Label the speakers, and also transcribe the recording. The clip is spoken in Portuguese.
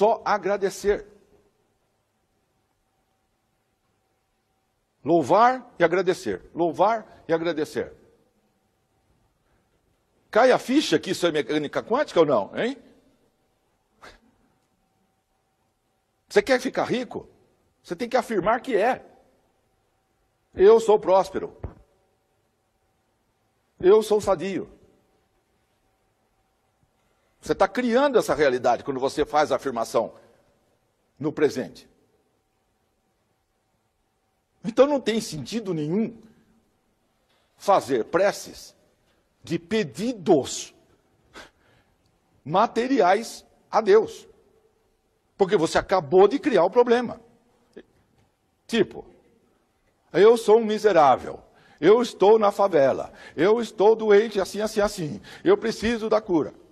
Speaker 1: só agradecer. Louvar e agradecer. Louvar e agradecer. Cai a ficha que isso é mecânica quântica ou não, hein? Você quer ficar rico? Você tem que afirmar que é. Eu sou próspero. Eu sou sadio. Você está criando essa realidade quando você faz a afirmação no presente. Então não tem sentido nenhum fazer preces de pedidos materiais a Deus. Porque você acabou de criar o problema. Tipo, eu sou um miserável. Eu estou na favela. Eu estou doente assim, assim, assim. Eu preciso da cura.